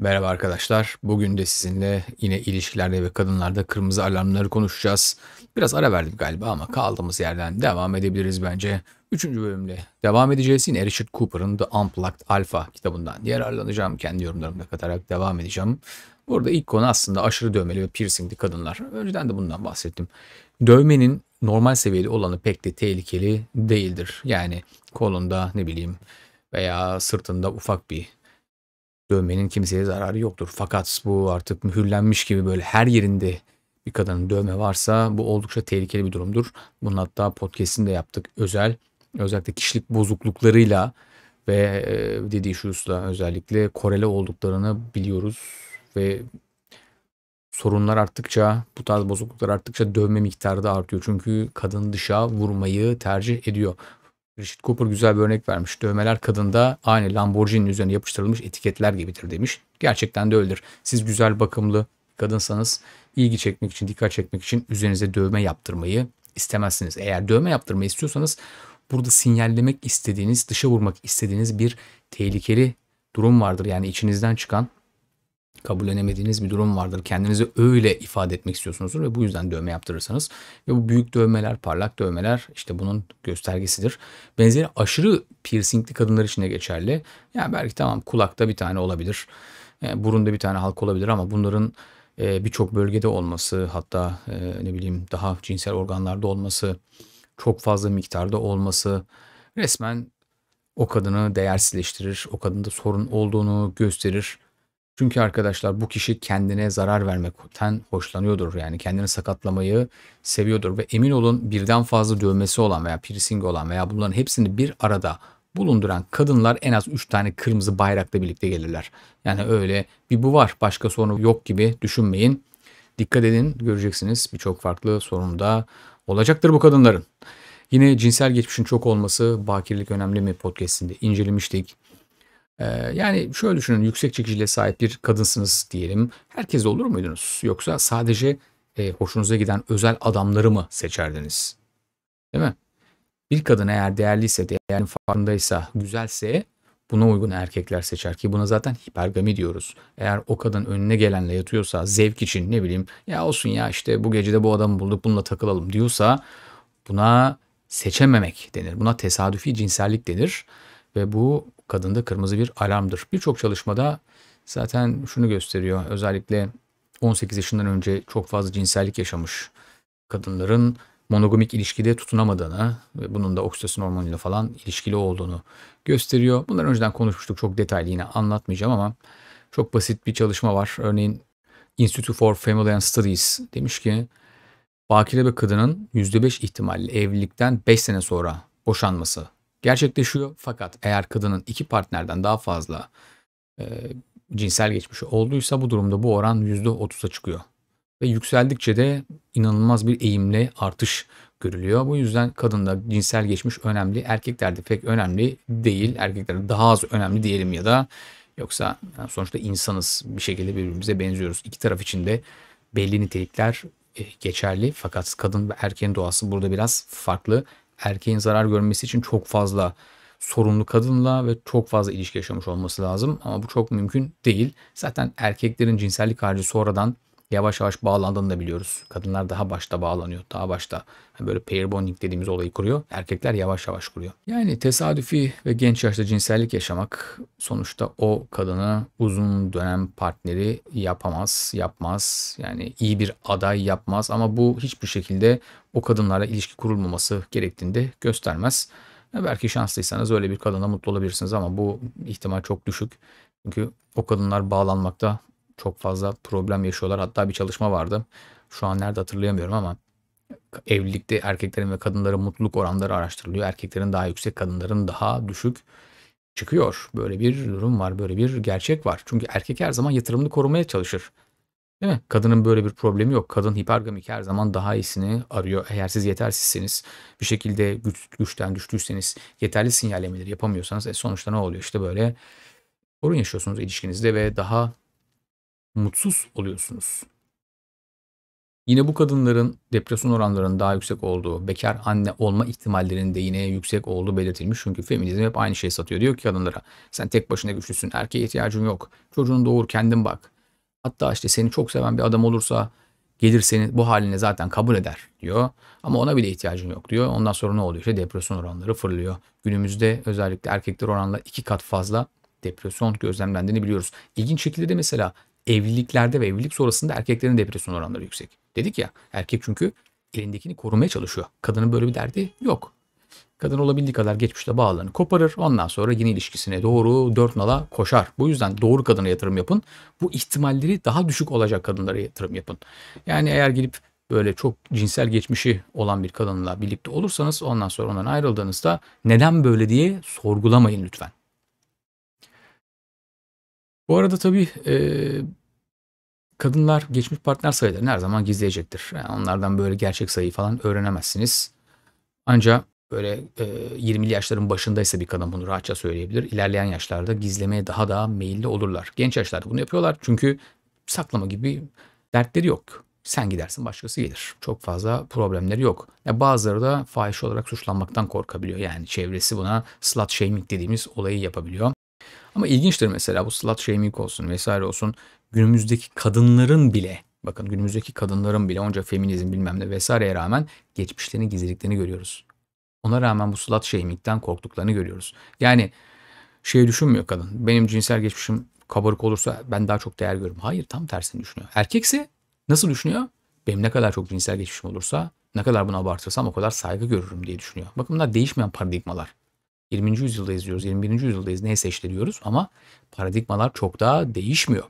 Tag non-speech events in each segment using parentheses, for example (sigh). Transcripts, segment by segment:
Merhaba arkadaşlar. Bugün de sizinle yine ilişkilerde ve kadınlarda kırmızı alarmları konuşacağız. Biraz ara verdim galiba ama kaldığımız yerden devam edebiliriz bence. Üçüncü bölümle devam edeceğiz. Yine Richard Cooper'ın The Unplugged Alpha kitabından yararlanacağım. Kendi yorumlarımda katarak devam edeceğim. Burada ilk konu aslında aşırı dövmeli ve piercingli kadınlar. Önceden de bundan bahsettim. Dövmenin normal seviyeli olanı pek de tehlikeli değildir. Yani kolunda ne bileyim veya sırtında ufak bir Dövmenin kimseye zararı yoktur. Fakat bu artık mühürlenmiş gibi böyle her yerinde bir kadının dövme varsa bu oldukça tehlikeli bir durumdur. Bunun hatta podcast'ini de yaptık. Özel özellikle kişilik bozukluklarıyla ve e, dediği şu usta özellikle koreli olduklarını biliyoruz ve sorunlar arttıkça bu tarz bozukluklar arttıkça dövme miktarı da artıyor. Çünkü kadın dışa vurmayı tercih ediyor. Richard Cooper güzel bir örnek vermiş. Dövmeler kadında aynı Lamborghini'nin üzerine yapıştırılmış etiketler gibidir demiş. Gerçekten de öyledir. Siz güzel bakımlı kadınsanız ilgi çekmek için, dikkat çekmek için üzerinize dövme yaptırmayı istemezsiniz. Eğer dövme yaptırmayı istiyorsanız burada sinyallemek istediğiniz, dışa vurmak istediğiniz bir tehlikeli durum vardır. Yani içinizden çıkan kabullenemediğiniz bir durum vardır. Kendinizi öyle ifade etmek istiyorsunuzdur ve bu yüzden dövme yaptırırsanız ve bu büyük dövmeler, parlak dövmeler işte bunun göstergesidir. Benzeri aşırı piercingli kadınlar için de geçerli. Yani belki tamam kulakta bir tane olabilir. Yani e, burunda bir tane halk olabilir ama bunların e, birçok bölgede olması hatta e, ne bileyim daha cinsel organlarda olması, çok fazla miktarda olması resmen o kadını değersizleştirir, o kadında sorun olduğunu gösterir çünkü arkadaşlar bu kişi kendine zarar vermekten hoşlanıyordur. Yani kendini sakatlamayı seviyordur ve emin olun birden fazla dövmesi olan veya piercing olan veya bunların hepsini bir arada bulunduran kadınlar en az 3 tane kırmızı bayrakla birlikte gelirler. Yani öyle bir bu var başka sorunu yok gibi düşünmeyin. Dikkat edin göreceksiniz birçok farklı sorun da olacaktır bu kadınların. Yine cinsel geçmişin çok olması bakirlik önemli mi podcastinde incelemiştik. Ee, yani şöyle düşünün yüksek çekiciliğe sahip bir kadınsınız diyelim. Herkes olur muydunuz? Yoksa sadece e, hoşunuza giden özel adamları mı seçerdiniz? Değil mi? Bir kadın eğer değerliyse, değerin farkındaysa, güzelse buna uygun erkekler seçer ki buna zaten hipergami diyoruz. Eğer o kadın önüne gelenle yatıyorsa zevk için ne bileyim ya olsun ya işte bu gecede bu adamı bulduk bununla takılalım diyorsa buna seçememek denir. Buna tesadüfi cinsellik denir ve bu kadında kırmızı bir alarmdır. Birçok çalışmada zaten şunu gösteriyor. Özellikle 18 yaşından önce çok fazla cinsellik yaşamış kadınların monogamik ilişkide tutunamadığını ve bunun da oksitosin hormonuyla falan ilişkili olduğunu gösteriyor. Bunları önceden konuşmuştuk. Çok detaylı yine anlatmayacağım ama çok basit bir çalışma var. Örneğin Institute for Family and Studies demiş ki bakire bir kadının %5 ihtimalle evlilikten 5 sene sonra boşanması gerçekleşiyor. Fakat eğer kadının iki partnerden daha fazla e, cinsel geçmişi olduysa bu durumda bu oran %30'a çıkıyor. Ve yükseldikçe de inanılmaz bir eğimle artış görülüyor. Bu yüzden kadında cinsel geçmiş önemli. Erkeklerde pek önemli değil. Erkeklerde daha az önemli diyelim ya da yoksa sonuçta insanız bir şekilde birbirimize benziyoruz. İki taraf için de belli nitelikler e, geçerli. Fakat kadın ve erkeğin doğası burada biraz farklı erkeğin zarar görmesi için çok fazla sorunlu kadınla ve çok fazla ilişki yaşamış olması lazım. Ama bu çok mümkün değil. Zaten erkeklerin cinsellik harcı sonradan yavaş yavaş bağlandığını da biliyoruz. Kadınlar daha başta bağlanıyor. Daha başta hani böyle pair bonding dediğimiz olayı kuruyor. Erkekler yavaş yavaş kuruyor. Yani tesadüfi ve genç yaşta cinsellik yaşamak sonuçta o kadını uzun dönem partneri yapamaz, yapmaz. Yani iyi bir aday yapmaz ama bu hiçbir şekilde o kadınlara ilişki kurulmaması gerektiğini de göstermez. Belki şanslıysanız öyle bir kadına mutlu olabilirsiniz ama bu ihtimal çok düşük. Çünkü o kadınlar bağlanmakta çok fazla problem yaşıyorlar. Hatta bir çalışma vardı. Şu an nerede hatırlayamıyorum ama evlilikte erkeklerin ve kadınların mutluluk oranları araştırılıyor. Erkeklerin daha yüksek, kadınların daha düşük çıkıyor. Böyle bir durum var, böyle bir gerçek var. Çünkü erkek her zaman yatırımını korumaya çalışır. Değil mi? Kadının böyle bir problemi yok. Kadın hipergamik her zaman daha iyisini arıyor. Eğer siz yetersizsiniz, bir şekilde güç, güçten düştüyseniz, yeterli sinyallemeleri yapamıyorsanız e sonuçta ne oluyor? İşte böyle sorun yaşıyorsunuz ilişkinizde ve daha mutsuz oluyorsunuz. Yine bu kadınların depresyon oranlarının daha yüksek olduğu, bekar anne olma ihtimallerinin de yine yüksek olduğu belirtilmiş. Çünkü feminizm hep aynı şeyi satıyor. Diyor ki kadınlara sen tek başına güçlüsün, erkeğe ihtiyacın yok. Çocuğunu doğur, kendin bak. Hatta işte seni çok seven bir adam olursa gelir seni bu haline zaten kabul eder diyor. Ama ona bile ihtiyacın yok diyor. Ondan sonra ne oluyor? İşte depresyon oranları fırlıyor. Günümüzde özellikle erkekler oranla iki kat fazla depresyon gözlemlendiğini biliyoruz. İlginç şekilde de mesela evliliklerde ve evlilik sonrasında erkeklerin depresyon oranları yüksek. Dedik ya erkek çünkü elindekini korumaya çalışıyor. Kadının böyle bir derdi yok. Kadın olabildiği kadar geçmişte bağlarını koparır. Ondan sonra yeni ilişkisine doğru dört nala koşar. Bu yüzden doğru kadına yatırım yapın. Bu ihtimalleri daha düşük olacak kadınlara yatırım yapın. Yani eğer gelip böyle çok cinsel geçmişi olan bir kadınla birlikte olursanız ondan sonra ondan ayrıldığınızda neden böyle diye sorgulamayın lütfen. Bu arada tabii Kadınlar geçmiş partner sayılarını her zaman gizleyecektir. Yani onlardan böyle gerçek sayıyı falan öğrenemezsiniz. Ancak böyle e, 20'li yaşların başındaysa bir kadın bunu rahatça söyleyebilir. İlerleyen yaşlarda gizlemeye daha da meyilli olurlar. Genç yaşlarda bunu yapıyorlar çünkü saklama gibi dertleri yok. Sen gidersin başkası gelir. Çok fazla problemleri yok. Yani bazıları da fahiş olarak suçlanmaktan korkabiliyor. Yani çevresi buna slut shaming dediğimiz olayı yapabiliyor. Ama ilginçtir mesela bu slut shaming olsun vesaire olsun günümüzdeki kadınların bile bakın günümüzdeki kadınların bile onca feminizm bilmem ne vesaireye rağmen geçmişlerini gizlediklerini görüyoruz. Ona rağmen bu slut shaming'den korktuklarını görüyoruz. Yani şey düşünmüyor kadın. Benim cinsel geçmişim kabarık olursa ben daha çok değer görürüm. Hayır tam tersini düşünüyor. Erkekse nasıl düşünüyor? Benim ne kadar çok cinsel geçmişim olursa ne kadar bunu abartırsam o kadar saygı görürüm diye düşünüyor. Bakın bunlar değişmeyen paradigmalar. 20. yüzyılda izliyoruz, 21. yüzyıldayız neyse işte diyoruz ama paradigmalar çok daha değişmiyor.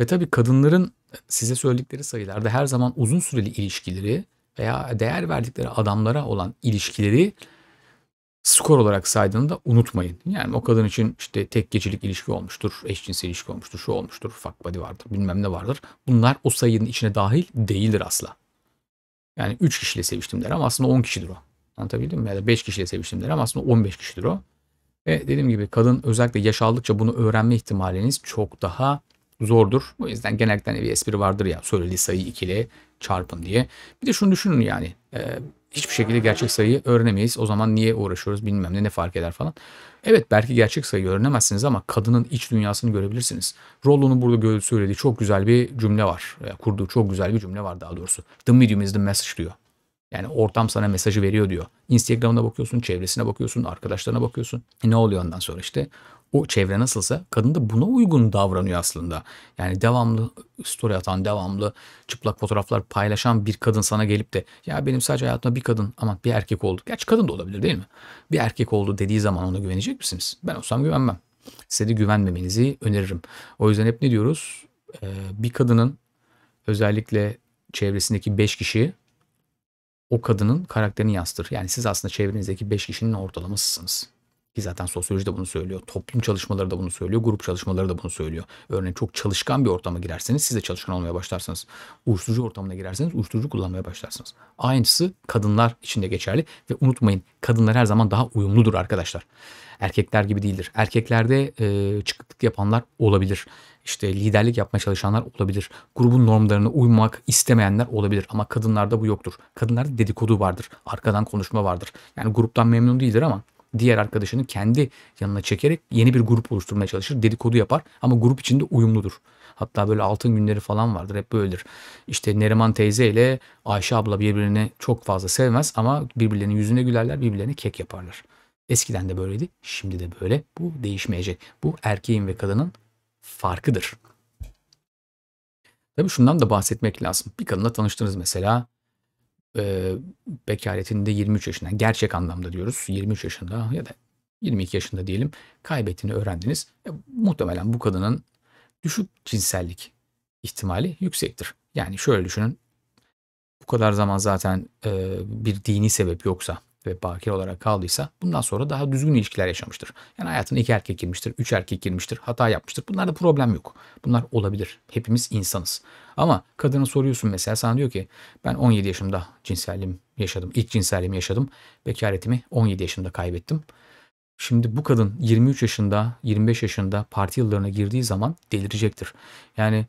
Ve tabii kadınların size söyledikleri sayılarda her zaman uzun süreli ilişkileri veya değer verdikleri adamlara olan ilişkileri skor olarak saydığını da unutmayın. Yani o kadın için işte tek gecelik ilişki olmuştur, eşcinsel ilişki olmuştur, şu olmuştur, fuck body vardır, bilmem ne vardır. Bunlar o sayının içine dahil değildir asla. Yani 3 kişiyle seviştim der ama aslında 10 kişidir o. Anlatabildim mi? Ya da 5 kişiyle seviştim ama aslında 15 kişidir o. Ve dediğim gibi kadın özellikle yaş aldıkça bunu öğrenme ihtimaliniz çok daha zordur. O yüzden genellikle bir espri vardır ya söylediği sayıyı ikile çarpın diye. Bir de şunu düşünün yani e, hiçbir şekilde gerçek sayıyı öğrenemeyiz. O zaman niye uğraşıyoruz bilmem ne ne fark eder falan. Evet belki gerçek sayıyı öğrenemezsiniz ama kadının iç dünyasını görebilirsiniz. Rollo'nun burada söylediği çok güzel bir cümle var. E, kurduğu çok güzel bir cümle var daha doğrusu. The medium is the message diyor. Yani ortam sana mesajı veriyor diyor. Instagram'ına bakıyorsun, çevresine bakıyorsun, arkadaşlarına bakıyorsun. E ne oluyor ondan sonra işte? O çevre nasılsa kadın da buna uygun davranıyor aslında. Yani devamlı story atan, devamlı çıplak fotoğraflar paylaşan bir kadın sana gelip de ya benim sadece hayatımda bir kadın ama bir erkek oldu. Gerçi kadın da olabilir değil mi? Bir erkek oldu dediği zaman ona güvenecek misiniz? Ben olsam güvenmem. Size de güvenmemenizi öneririm. O yüzden hep ne diyoruz? Ee, bir kadının özellikle çevresindeki 5 kişi o kadının karakterini yansıtır. Yani siz aslında çevrenizdeki 5 kişinin ortalamasısınız. Ki zaten sosyoloji de bunu söylüyor. Toplum çalışmaları da bunu söylüyor. Grup çalışmaları da bunu söylüyor. Örneğin çok çalışkan bir ortama girerseniz siz de çalışkan olmaya başlarsınız. Uyuşturucu ortamına girerseniz uyuşturucu kullanmaya başlarsınız. Aynısı kadınlar için de geçerli. Ve unutmayın kadınlar her zaman daha uyumludur arkadaşlar. Erkekler gibi değildir. Erkeklerde e, çıkıklık yapanlar olabilir işte liderlik yapmaya çalışanlar olabilir. Grubun normlarına uymak istemeyenler olabilir ama kadınlarda bu yoktur. Kadınlarda dedikodu vardır, arkadan konuşma vardır. Yani gruptan memnun değildir ama diğer arkadaşını kendi yanına çekerek yeni bir grup oluşturmaya çalışır. Dedikodu yapar ama grup içinde uyumludur. Hatta böyle altın günleri falan vardır hep böyledir. İşte Neriman teyze ile Ayşe abla birbirini çok fazla sevmez ama birbirlerinin yüzüne gülerler birbirlerine kek yaparlar. Eskiden de böyleydi şimdi de böyle bu değişmeyecek. Bu erkeğin ve kadının farkıdır. Tabii şundan da bahsetmek lazım. Bir kadınla tanıştınız mesela. E, bekaretinde 23 yaşında, gerçek anlamda diyoruz 23 yaşında ya da 22 yaşında diyelim kaybettiğini öğrendiniz. E, muhtemelen bu kadının düşük cinsellik ihtimali yüksektir. Yani şöyle düşünün. Bu kadar zaman zaten e, bir dini sebep yoksa ve bakir olarak kaldıysa bundan sonra daha düzgün ilişkiler yaşamıştır. Yani hayatına iki erkek girmiştir, üç erkek girmiştir, hata yapmıştır. Bunlarda problem yok. Bunlar olabilir. Hepimiz insanız. Ama kadına soruyorsun mesela sana diyor ki ben 17 yaşımda cinselliğim yaşadım. ilk cinselliğimi yaşadım. Bekaretimi 17 yaşında kaybettim. Şimdi bu kadın 23 yaşında, 25 yaşında parti yıllarına girdiği zaman delirecektir. Yani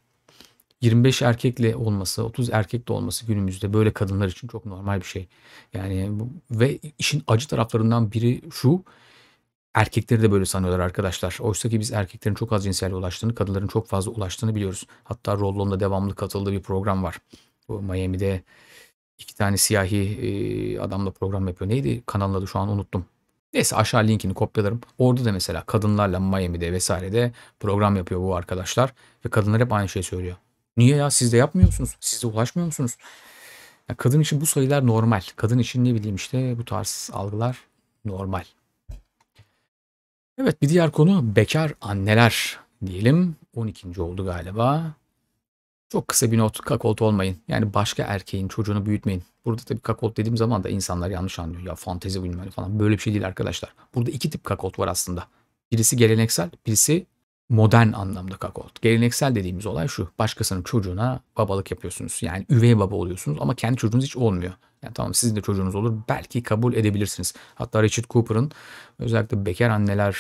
25 erkekle olması, 30 erkekle olması günümüzde böyle kadınlar için çok normal bir şey. Yani ve işin acı taraflarından biri şu. Erkekleri de böyle sanıyorlar arkadaşlar. Oysa ki biz erkeklerin çok az cinsel ulaştığını, kadınların çok fazla ulaştığını biliyoruz. Hatta Rollo'nda devamlı katıldığı bir program var. Bu Miami'de iki tane siyahi adamla program yapıyor. Neydi kanalın adı şu an unuttum. Neyse aşağı linkini kopyalarım. Orada da mesela kadınlarla Miami'de vesairede program yapıyor bu arkadaşlar. Ve kadınlar hep aynı şeyi söylüyor. Niye ya siz de yapmıyor musunuz? Siz de ulaşmıyor musunuz? Ya kadın için bu sayılar normal. Kadın için ne bileyim işte bu tarz algılar normal. Evet bir diğer konu bekar anneler diyelim. 12. oldu galiba. Çok kısa bir not kakolt olmayın. Yani başka erkeğin çocuğunu büyütmeyin. Burada tabii kakolt dediğim zaman da insanlar yanlış anlıyor. Ya fantezi bilmem falan böyle bir şey değil arkadaşlar. Burada iki tip kakolt var aslında. Birisi geleneksel, birisi modern anlamda kakolt. Geleneksel dediğimiz olay şu. Başkasının çocuğuna babalık yapıyorsunuz. Yani üvey baba oluyorsunuz ama kendi çocuğunuz hiç olmuyor. Yani tamam sizin de çocuğunuz olur. Belki kabul edebilirsiniz. Hatta Richard Cooper'ın özellikle bekar anneler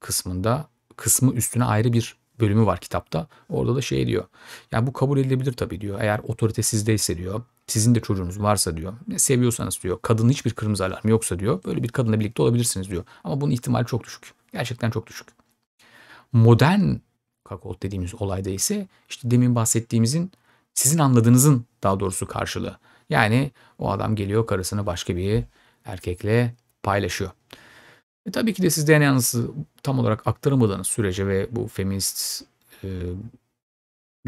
kısmında kısmı üstüne ayrı bir bölümü var kitapta. Orada da şey diyor. Yani bu kabul edilebilir tabii diyor. Eğer otorite sizdeyse diyor. Sizin de çocuğunuz varsa diyor. Ne Seviyorsanız diyor. Kadın hiçbir kırmızı alarm yoksa diyor. Böyle bir kadınla birlikte olabilirsiniz diyor. Ama bunun ihtimali çok düşük. Gerçekten çok düşük. Modern kakaolt dediğimiz olayda ise işte demin bahsettiğimizin sizin anladığınızın daha doğrusu karşılığı. Yani o adam geliyor karısını başka bir erkekle paylaşıyor. E tabii ki de siz DNA'nızı tam olarak aktaramadığınız sürece ve bu feminist e,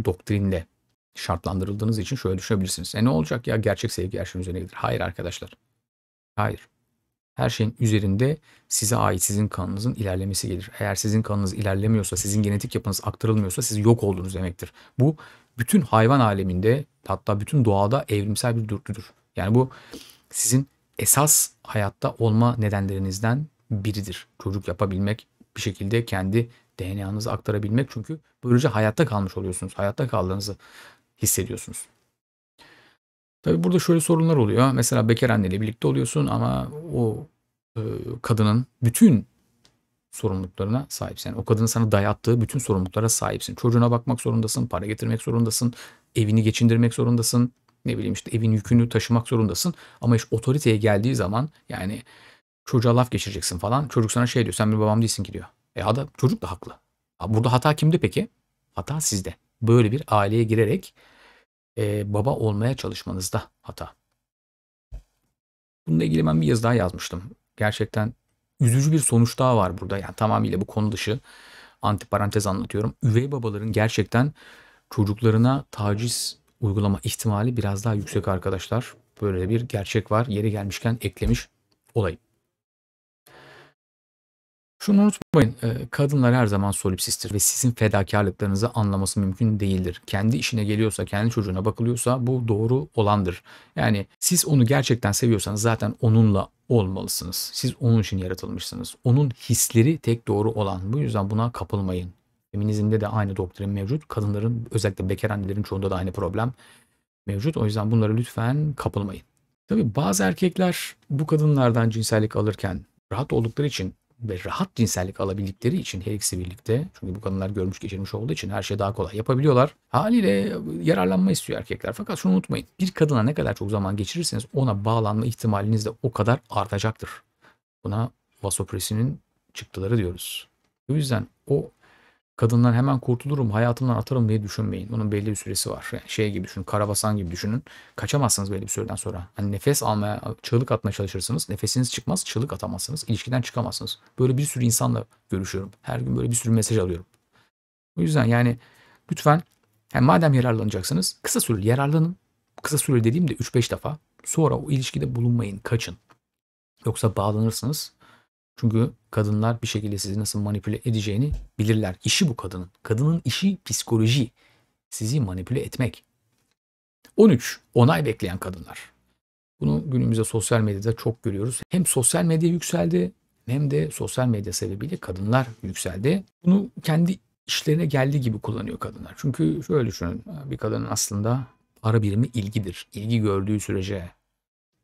doktrinle şartlandırıldığınız için şöyle düşünebilirsiniz. E ne olacak ya gerçek sevgi her şeyin üzerine gider. Hayır arkadaşlar. Hayır. Her şeyin üzerinde size ait sizin kanınızın ilerlemesi gelir. Eğer sizin kanınız ilerlemiyorsa, sizin genetik yapınız aktarılmıyorsa siz yok oldunuz demektir. Bu bütün hayvan aleminde hatta bütün doğada evrimsel bir dürtüdür. Yani bu sizin esas hayatta olma nedenlerinizden biridir. Çocuk yapabilmek, bir şekilde kendi DNA'nızı aktarabilmek. Çünkü böylece hayatta kalmış oluyorsunuz. Hayatta kaldığınızı hissediyorsunuz. Tabi burada şöyle sorunlar oluyor. Mesela bekar anneyle birlikte oluyorsun ama o e, kadının bütün sorumluluklarına sahipsin. Yani o kadının sana dayattığı bütün sorumluluklara sahipsin. Çocuğuna bakmak zorundasın, para getirmek zorundasın, evini geçindirmek zorundasın. Ne bileyim işte evin yükünü taşımak zorundasın. Ama iş otoriteye geldiği zaman yani çocuğa laf geçireceksin falan. Çocuk sana şey diyor sen bir babam değilsin ki diyor. E adam çocuk da haklı. Burada hata kimde peki? Hata sizde. Böyle bir aileye girerek e, baba olmaya çalışmanızda hata. Bununla ilgili ben bir yazı daha yazmıştım. Gerçekten üzücü bir sonuç daha var burada. Yani tamamıyla bu konu dışı antiparantez anlatıyorum. Üvey babaların gerçekten çocuklarına taciz uygulama ihtimali biraz daha yüksek arkadaşlar. Böyle bir gerçek var. Yeri gelmişken eklemiş olayım. Şunu unutmayın, e, kadınlar her zaman solipsistir ve sizin fedakarlıklarınızı anlaması mümkün değildir. Kendi işine geliyorsa, kendi çocuğuna bakılıyorsa bu doğru olandır. Yani siz onu gerçekten seviyorsanız zaten onunla olmalısınız. Siz onun için yaratılmışsınız. Onun hisleri tek doğru olan. Bu yüzden buna kapılmayın. Feminizmde de aynı doktrin mevcut. Kadınların özellikle bekar annelerin çoğunda da aynı problem mevcut. O yüzden bunlara lütfen kapılmayın. Tabii bazı erkekler bu kadınlardan cinsellik alırken rahat oldukları için ve rahat cinsellik alabildikleri için her ikisi birlikte çünkü bu kadınlar görmüş geçirmiş olduğu için her şey daha kolay yapabiliyorlar. Haliyle e, yararlanma istiyor erkekler. Fakat şunu unutmayın. Bir kadına ne kadar çok zaman geçirirseniz ona bağlanma ihtimaliniz de o kadar artacaktır. Buna vasopresinin çıktıları diyoruz. bu yüzden o kadından hemen kurtulurum, hayatımdan atarım diye düşünmeyin. Bunun belli bir süresi var. Yani şey gibi düşünün, karabasan gibi düşünün. Kaçamazsınız belli bir süreden sonra. Hani nefes almaya, çığlık atmaya çalışırsınız. Nefesiniz çıkmaz, çığlık atamazsınız. ilişkiden çıkamazsınız. Böyle bir sürü insanla görüşüyorum. Her gün böyle bir sürü mesaj alıyorum. O yüzden yani lütfen yani madem yararlanacaksınız kısa süreli yararlanın. Kısa süreli dediğimde 3-5 defa. Sonra o ilişkide bulunmayın, kaçın. Yoksa bağlanırsınız çünkü kadınlar bir şekilde sizi nasıl manipüle edeceğini bilirler. İşi bu kadının. Kadının işi psikoloji. Sizi manipüle etmek. 13. Onay bekleyen kadınlar. Bunu günümüzde sosyal medyada çok görüyoruz. Hem sosyal medya yükseldi hem de sosyal medya sebebiyle kadınlar yükseldi. Bunu kendi işlerine geldiği gibi kullanıyor kadınlar. Çünkü şöyle düşünün bir kadının aslında para birimi ilgidir. İlgi gördüğü sürece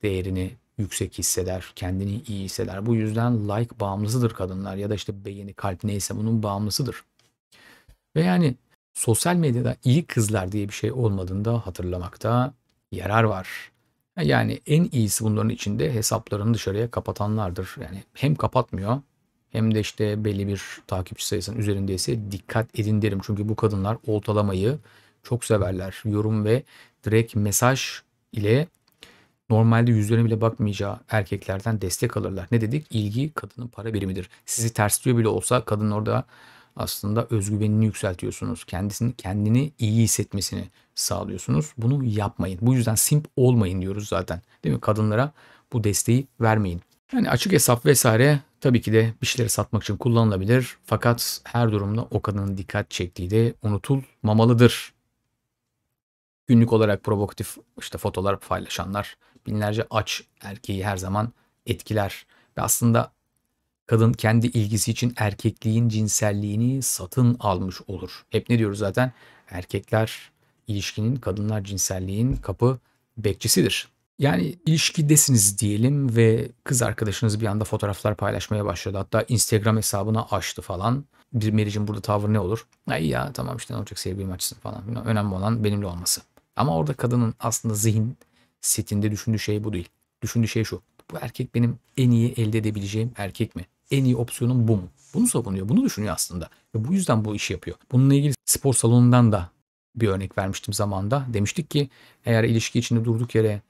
değerini yüksek hisseder, kendini iyi hisseder. Bu yüzden like bağımlısıdır kadınlar ya da işte beğeni, kalp neyse bunun bağımlısıdır. Ve yani sosyal medyada iyi kızlar diye bir şey olmadığında hatırlamakta yarar var. Yani en iyisi bunların içinde hesaplarını dışarıya kapatanlardır. Yani hem kapatmıyor hem de işte belli bir takipçi sayısının üzerindeyse dikkat edin derim. Çünkü bu kadınlar oltalamayı çok severler. Yorum ve direkt mesaj ile normalde yüzlerine bile bakmayacağı erkeklerden destek alırlar. Ne dedik? İlgi kadının para birimidir. Sizi tersliyor bile olsa kadın orada aslında özgüvenini yükseltiyorsunuz. Kendisini kendini iyi hissetmesini sağlıyorsunuz. Bunu yapmayın. Bu yüzden simp olmayın diyoruz zaten. Değil mi? Kadınlara bu desteği vermeyin. Yani açık hesap vesaire tabii ki de bir şeyleri satmak için kullanılabilir. Fakat her durumda o kadının dikkat çektiği de unutulmamalıdır. Günlük olarak provokatif işte fotolar paylaşanlar binlerce aç erkeği her zaman etkiler. Ve aslında kadın kendi ilgisi için erkekliğin cinselliğini satın almış olur. Hep ne diyoruz zaten? Erkekler ilişkinin, kadınlar cinselliğin kapı bekçisidir. Yani ilişkidesiniz diyelim ve kız arkadaşınız bir anda fotoğraflar paylaşmaya başladı. Hatta Instagram hesabına açtı falan. Bir Meriç'in burada tavrı ne olur? Ay ya tamam işte ne olacak sevgilim açsın falan. Önemli olan benimle olması. Ama orada kadının aslında zihin setinde düşündüğü şey bu değil. Düşündüğü şey şu. Bu erkek benim en iyi elde edebileceğim erkek mi? En iyi opsiyonum bu mu? Bunu savunuyor. Bunu düşünüyor aslında. Ve bu yüzden bu işi yapıyor. Bununla ilgili spor salonundan da bir örnek vermiştim zamanda. Demiştik ki eğer ilişki içinde durduk yere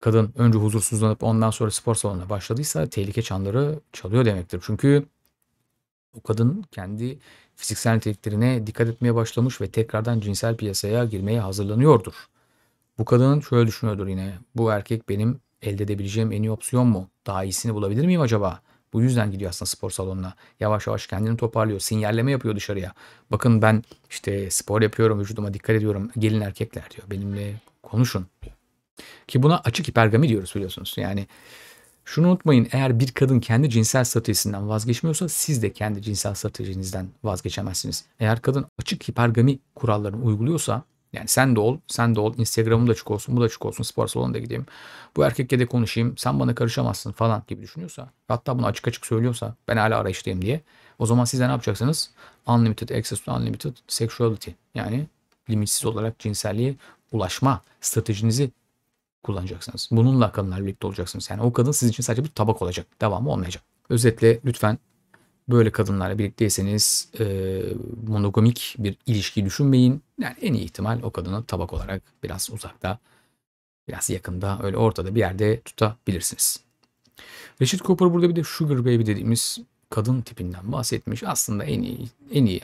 kadın önce huzursuzlanıp ondan sonra spor salonuna başladıysa tehlike çanları çalıyor demektir. Çünkü o kadın kendi fiziksel niteliklerine dikkat etmeye başlamış ve tekrardan cinsel piyasaya girmeye hazırlanıyordur. Bu kadının şöyle düşünüyordur yine. Bu erkek benim elde edebileceğim en iyi opsiyon mu? Daha iyisini bulabilir miyim acaba? Bu yüzden gidiyor aslında spor salonuna. Yavaş yavaş kendini toparlıyor. Sinyalleme yapıyor dışarıya. Bakın ben işte spor yapıyorum, vücuduma dikkat ediyorum. Gelin erkekler diyor. Benimle konuşun. Ki buna açık hipergami diyoruz biliyorsunuz. Yani şunu unutmayın eğer bir kadın kendi cinsel stratejisinden vazgeçmiyorsa siz de kendi cinsel stratejinizden vazgeçemezsiniz. Eğer kadın açık hipergami kurallarını uyguluyorsa yani sen de ol, sen de ol. Instagram'ım da açık olsun, bu da açık olsun. Spor salonunda gideyim. Bu erkekle de konuşayım. Sen bana karışamazsın falan gibi düşünüyorsa. Hatta bunu açık açık söylüyorsa ben hala arayıştayım diye. O zaman siz de ne yapacaksınız? Unlimited access to unlimited sexuality. Yani limitsiz olarak cinselliğe ulaşma stratejinizi kullanacaksınız. Bununla kadınlar birlikte olacaksınız. Yani o kadın sizin için sadece bir tabak olacak. Devamı olmayacak. Özetle lütfen böyle kadınlarla birlikteyseniz e, monogamik bir ilişki düşünmeyin. Yani en iyi ihtimal o kadını tabak olarak biraz uzakta, biraz yakında, öyle ortada bir yerde tutabilirsiniz. Richard Cooper burada bir de Sugar Baby dediğimiz kadın tipinden bahsetmiş. Aslında en iyi, en iyi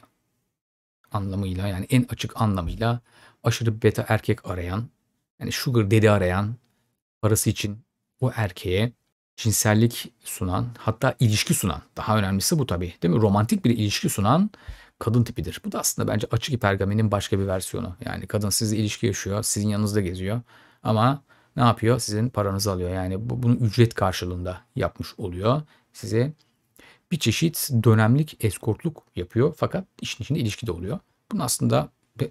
anlamıyla yani en açık anlamıyla aşırı beta erkek arayan, yani sugar dedi arayan parası için o erkeğe cinsellik sunan hatta ilişki sunan daha önemlisi bu tabii değil mi? Romantik bir ilişki sunan kadın tipidir. Bu da aslında bence açık hipergaminin başka bir versiyonu. Yani kadın sizle ilişki yaşıyor, sizin yanınızda geziyor ama ne yapıyor? Sizin paranızı alıyor. Yani bu, bunu ücret karşılığında yapmış oluyor. Size bir çeşit dönemlik eskortluk yapıyor fakat işin içinde ilişki de oluyor. Bunun aslında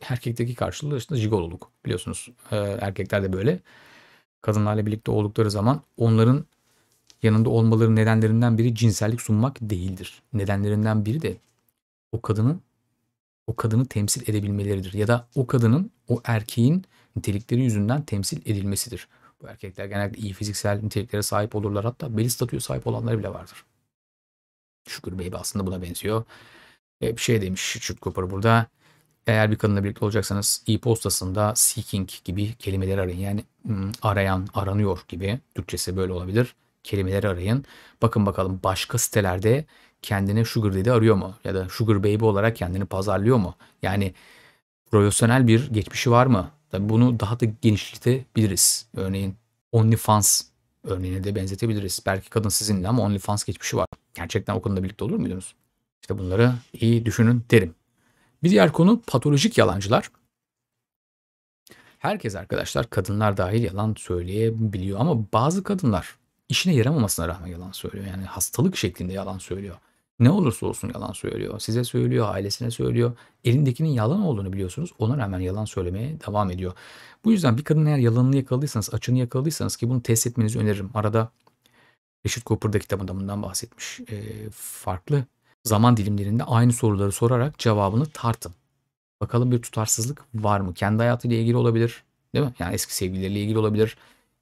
erkekteki karşılığı işte jigololuk biliyorsunuz. E, erkekler de böyle. Kadınlarla birlikte oldukları zaman onların yanında olmaların nedenlerinden biri cinsellik sunmak değildir. Nedenlerinden biri de o kadının o kadını temsil edebilmeleridir ya da o kadının o erkeğin nitelikleri yüzünden temsil edilmesidir. Bu erkekler genellikle iyi fiziksel niteliklere sahip olurlar. Hatta bel statüye sahip olanlar bile vardır. Şükür Bey aslında buna benziyor. E, bir şey demiş Şükür Cooper burada. Eğer bir kadınla birlikte olacaksanız e-postasında seeking gibi kelimeleri arayın. Yani hmm, arayan, aranıyor gibi. Türkçesi böyle olabilir kelimeleri arayın. Bakın bakalım başka sitelerde kendine Sugar Daddy arıyor mu? Ya da Sugar Baby olarak kendini pazarlıyor mu? Yani profesyonel bir geçmişi var mı? Tabii bunu daha da genişletebiliriz. Örneğin OnlyFans örneğine de benzetebiliriz. Belki kadın sizinle ama OnlyFans geçmişi var. Gerçekten o konuda birlikte olur muydunuz? İşte bunları iyi düşünün derim. Bir diğer konu patolojik yalancılar. Herkes arkadaşlar kadınlar dahil yalan söyleyebiliyor ama bazı kadınlar işine yaramamasına rağmen yalan söylüyor. Yani hastalık şeklinde yalan söylüyor. Ne olursa olsun yalan söylüyor. Size söylüyor, ailesine söylüyor. Elindekinin yalan olduğunu biliyorsunuz. Ona rağmen yalan söylemeye devam ediyor. Bu yüzden bir kadın eğer yalanını yakaladıysanız, açını yakaladıysanız ki bunu test etmenizi öneririm. Arada Richard Cooper'da kitabında bundan bahsetmiş. E, farklı zaman dilimlerinde aynı soruları sorarak cevabını tartın. Bakalım bir tutarsızlık var mı? Kendi hayatıyla ilgili olabilir. Değil mi? Yani eski sevgilileriyle ilgili olabilir.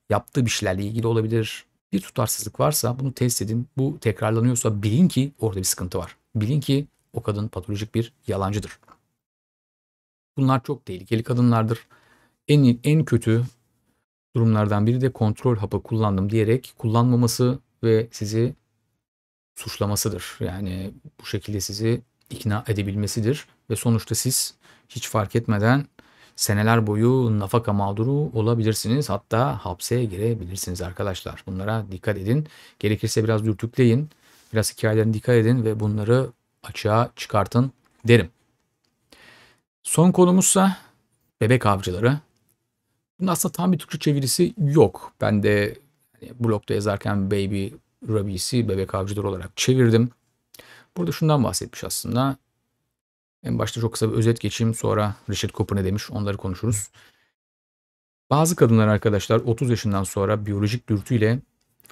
Yaptığı bir şeylerle ilgili olabilir bir tutarsızlık varsa bunu test edin. Bu tekrarlanıyorsa bilin ki orada bir sıkıntı var. Bilin ki o kadın patolojik bir yalancıdır. Bunlar çok tehlikeli kadınlardır. En en kötü durumlardan biri de kontrol hapı kullandım diyerek kullanmaması ve sizi suçlamasıdır. Yani bu şekilde sizi ikna edebilmesidir ve sonuçta siz hiç fark etmeden seneler boyu nafaka mağduru olabilirsiniz. Hatta hapse girebilirsiniz arkadaşlar. Bunlara dikkat edin. Gerekirse biraz dürtükleyin. Biraz hikayelerine dikkat edin ve bunları açığa çıkartın derim. Son konumuzsa bebek avcıları. Bunun aslında tam bir Türkçe çevirisi yok. Ben de hani blogda yazarken Baby Rabies'i bebek avcıları olarak çevirdim. Burada şundan bahsetmiş aslında. En başta çok kısa bir özet geçeyim sonra Richard Cooper ne demiş onları konuşuruz. Bazı kadınlar arkadaşlar 30 yaşından sonra biyolojik dürtüyle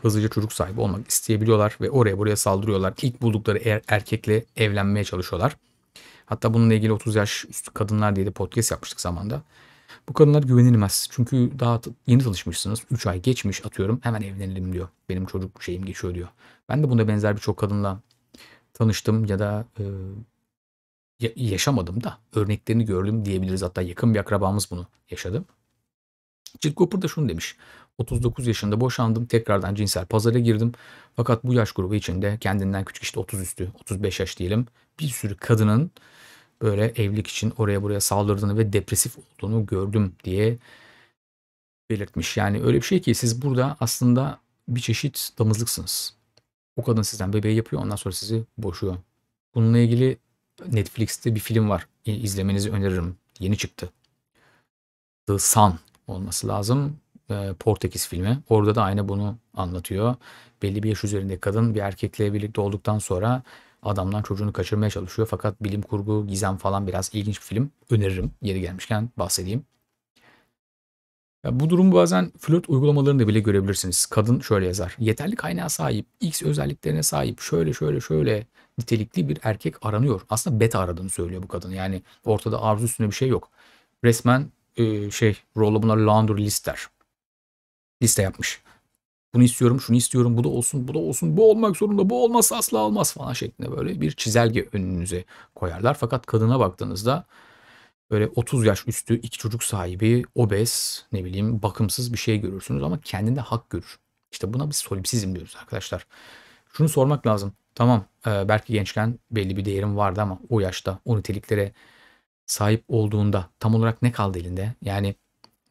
hızlıca çocuk sahibi olmak isteyebiliyorlar ve oraya buraya saldırıyorlar. İlk buldukları er, erkekle evlenmeye çalışıyorlar. Hatta bununla ilgili 30 yaş üstü kadınlar diye de podcast yapmıştık zamanda. Bu kadınlar güvenilmez. Çünkü daha yeni tanışmışsınız. 3 ay geçmiş atıyorum hemen evlenelim diyor. Benim çocuk şeyim geçiyor diyor. Ben de bunda benzer birçok kadınla tanıştım ya da e, ya- yaşamadım da örneklerini gördüm diyebiliriz. Hatta yakın bir akrabamız bunu yaşadı. Jill Cooper da şunu demiş. 39 yaşında boşandım. Tekrardan cinsel pazara girdim. Fakat bu yaş grubu içinde kendinden küçük işte 30 üstü, 35 yaş diyelim. Bir sürü kadının böyle evlilik için oraya buraya saldırdığını ve depresif olduğunu gördüm diye belirtmiş. Yani öyle bir şey ki siz burada aslında bir çeşit damızlıksınız. O kadın sizden bebeği yapıyor ondan sonra sizi boşuyor. Bununla ilgili Netflix'te bir film var. İzlemenizi öneririm. Yeni çıktı. The Sun olması lazım. Ee, Portekiz filmi. Orada da aynı bunu anlatıyor. Belli bir yaş üzerinde kadın bir erkekle birlikte olduktan sonra adamdan çocuğunu kaçırmaya çalışıyor. Fakat bilim kurgu, gizem falan biraz ilginç bir film. Öneririm. Yeri gelmişken bahsedeyim. Ya bu durumu bazen flört uygulamalarında bile görebilirsiniz. Kadın şöyle yazar. Yeterli kaynağa sahip, X özelliklerine sahip, şöyle şöyle şöyle nitelikli bir erkek aranıyor. Aslında beta aradığını söylüyor bu kadın. Yani ortada arzu üstüne bir şey yok. Resmen e, şey, rolla bunlar laundry list der. Liste yapmış. Bunu istiyorum, şunu istiyorum, bu da olsun, bu da olsun, bu olmak zorunda, bu olmazsa asla olmaz falan şeklinde böyle bir çizelge önünüze koyarlar. Fakat kadına baktığınızda böyle 30 yaş üstü iki çocuk sahibi, obez, ne bileyim bakımsız bir şey görürsünüz ama kendinde hak görür. İşte buna biz solipsizim diyoruz arkadaşlar. Şunu sormak lazım. Tamam e, belki gençken belli bir değerim vardı ama o yaşta o niteliklere sahip olduğunda tam olarak ne kaldı elinde? Yani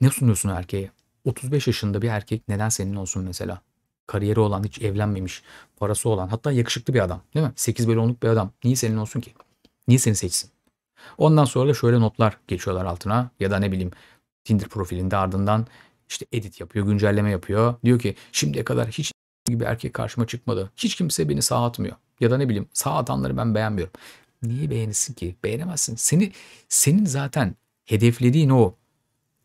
ne sunuyorsun erkeğe? 35 yaşında bir erkek neden senin olsun mesela? Kariyeri olan, hiç evlenmemiş, parası olan, hatta yakışıklı bir adam değil mi? 8 bölü 10'luk bir adam. Niye senin olsun ki? Niye seni seçsin? Ondan sonra da şöyle notlar geçiyorlar altına ya da ne bileyim Tinder profilinde ardından işte edit yapıyor, güncelleme yapıyor. Diyor ki şimdiye kadar hiç (laughs) gibi erkek karşıma çıkmadı. Hiç kimse beni sağ atmıyor. Ya da ne bileyim sağ atanları ben beğenmiyorum. Niye beğenirsin ki? Beğenemezsin. Seni senin zaten hedeflediğin o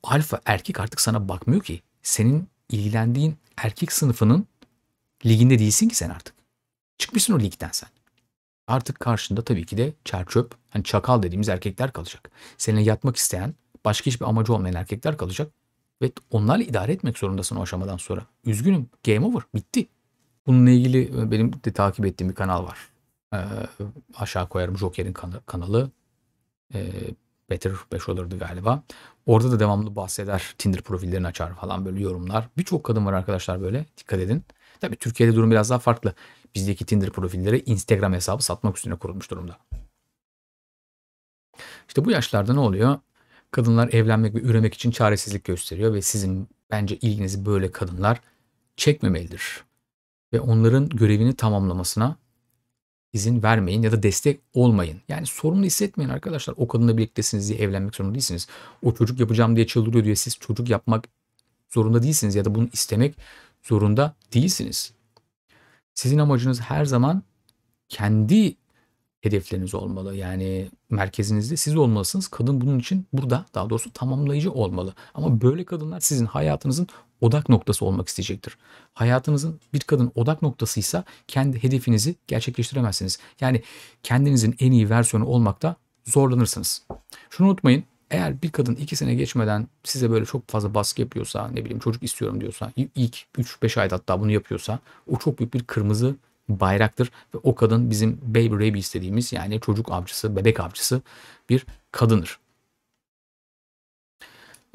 alfa erkek artık sana bakmıyor ki. Senin ilgilendiğin erkek sınıfının liginde değilsin ki sen artık. Çıkmışsın o ligden sen. Artık karşında tabii ki de çerçöp, hani çakal dediğimiz erkekler kalacak. Seninle yatmak isteyen, başka hiçbir amacı olmayan erkekler kalacak. Ve onlarla idare etmek zorundasın o aşamadan sonra. Üzgünüm, game over, bitti. Bununla ilgili e, benim de takip ettiğim bir kanal var. Ee, aşağı koyarım Joker'in kanalı. Ee, Better 5 olurdu galiba. Orada da devamlı bahseder. Tinder profillerini açar falan böyle yorumlar. Birçok kadın var arkadaşlar böyle. Dikkat edin. Tabii Türkiye'de durum biraz daha farklı. Bizdeki Tinder profilleri Instagram hesabı satmak üstüne kurulmuş durumda. İşte bu yaşlarda ne oluyor? Kadınlar evlenmek ve üremek için çaresizlik gösteriyor ve sizin bence ilginizi böyle kadınlar çekmemelidir. Ve onların görevini tamamlamasına izin vermeyin ya da destek olmayın. Yani sorumlu hissetmeyin arkadaşlar. O kadınla birliktesiniz diye evlenmek zorunda değilsiniz. O çocuk yapacağım diye çıldırıyor diye siz çocuk yapmak zorunda değilsiniz ya da bunu istemek zorunda değilsiniz. Sizin amacınız her zaman kendi hedefleriniz olmalı. Yani merkezinizde siz olmalısınız. Kadın bunun için burada daha doğrusu tamamlayıcı olmalı. Ama böyle kadınlar sizin hayatınızın odak noktası olmak isteyecektir. Hayatınızın bir kadın odak noktasıysa kendi hedefinizi gerçekleştiremezsiniz. Yani kendinizin en iyi versiyonu olmakta zorlanırsınız. Şunu unutmayın eğer bir kadın iki sene geçmeden size böyle çok fazla baskı yapıyorsa ne bileyim çocuk istiyorum diyorsa ilk 3-5 ayda hatta bunu yapıyorsa o çok büyük bir kırmızı bayraktır. Ve o kadın bizim baby rabi istediğimiz yani çocuk avcısı, bebek avcısı bir kadındır.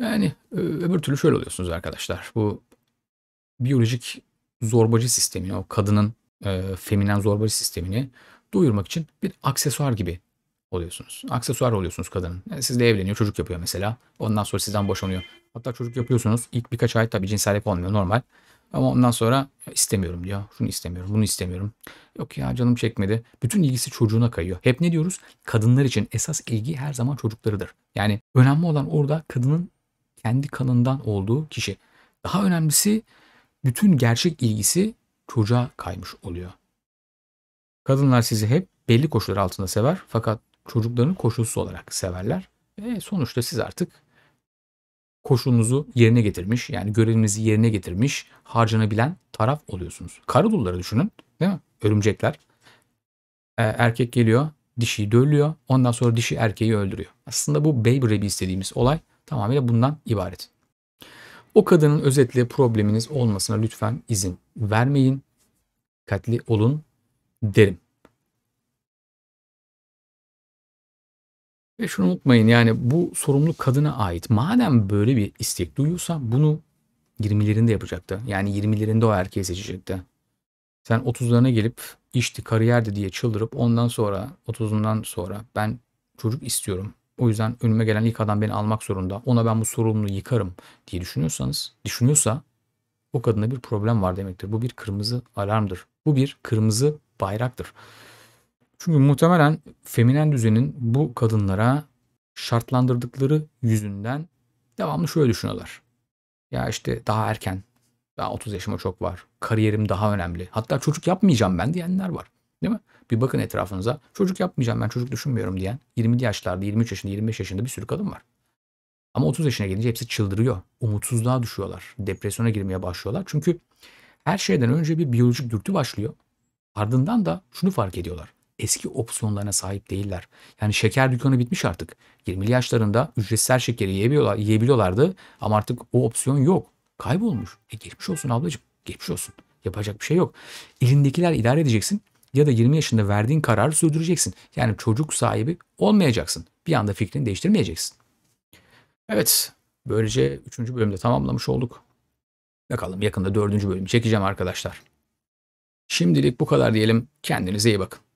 Yani öbür türlü şöyle oluyorsunuz arkadaşlar. Bu biyolojik zorbacı sistemini, o kadının e, feminen zorbacı sistemini doyurmak için bir aksesuar gibi oluyorsunuz. Aksesuar oluyorsunuz kadının. Yani sizle evleniyor, çocuk yapıyor mesela. Ondan sonra sizden boşanıyor. Hatta çocuk yapıyorsunuz. İlk birkaç ay tabii cinsellik olmuyor normal. Ama ondan sonra istemiyorum diyor. Şunu istemiyorum, bunu istemiyorum. Yok ya canım çekmedi. Bütün ilgisi çocuğuna kayıyor. Hep ne diyoruz? Kadınlar için esas ilgi her zaman çocuklarıdır. Yani önemli olan orada kadının kendi kanından olduğu kişi. Daha önemlisi bütün gerçek ilgisi çocuğa kaymış oluyor. Kadınlar sizi hep belli koşullar altında sever fakat çocuklarını koşulsuz olarak severler. E sonuçta siz artık koşulunuzu yerine getirmiş yani görevinizi yerine getirmiş harcanabilen taraf oluyorsunuz. Karadulları düşünün değil mi? Örümcekler. E, erkek geliyor dişiyi döllüyor ondan sonra dişi erkeği öldürüyor. Aslında bu Baby Rabbit istediğimiz olay tamamıyla bundan ibaret. O kadının özetle probleminiz olmasına lütfen izin vermeyin. Dikkatli olun derim. Ve şunu unutmayın yani bu sorumluluk kadına ait. Madem böyle bir istek duyuyorsa bunu 20'lerinde yapacaktı. Yani 20'lerinde o erkeği seçecekti. Sen 30'larına gelip işti kariyerdi diye çıldırıp ondan sonra 30'undan sonra ben çocuk istiyorum. O yüzden önüme gelen ilk adam beni almak zorunda. Ona ben bu sorumluluğu yıkarım diye düşünüyorsanız, düşünüyorsa o kadında bir problem var demektir. Bu bir kırmızı alarmdır. Bu bir kırmızı bayraktır. Çünkü muhtemelen feminen düzenin bu kadınlara şartlandırdıkları yüzünden devamlı şöyle düşünüyorlar. Ya işte daha erken, daha 30 yaşıma çok var, kariyerim daha önemli. Hatta çocuk yapmayacağım ben diyenler var. Değil mi? Bir bakın etrafınıza. Çocuk yapmayacağım ben çocuk düşünmüyorum diyen 20 yaşlarda, 23 yaşında, 25 yaşında bir sürü kadın var. Ama 30 yaşına gelince hepsi çıldırıyor. Umutsuzluğa düşüyorlar. Depresyona girmeye başlıyorlar. Çünkü her şeyden önce bir biyolojik dürtü başlıyor. Ardından da şunu fark ediyorlar eski opsiyonlarına sahip değiller. Yani şeker dükkanı bitmiş artık. 20'li yaşlarında ücretsiz şekeri yiyebiliyorlar, yiyebiliyorlardı ama artık o opsiyon yok. Kaybolmuş. E geçmiş olsun ablacığım. Geçmiş olsun. Yapacak bir şey yok. Elindekiler idare edeceksin ya da 20 yaşında verdiğin kararı sürdüreceksin. Yani çocuk sahibi olmayacaksın. Bir anda fikrini değiştirmeyeceksin. Evet, böylece 3. bölümde tamamlamış olduk. Bakalım yakında 4. bölümü çekeceğim arkadaşlar. Şimdilik bu kadar diyelim. Kendinize iyi bakın.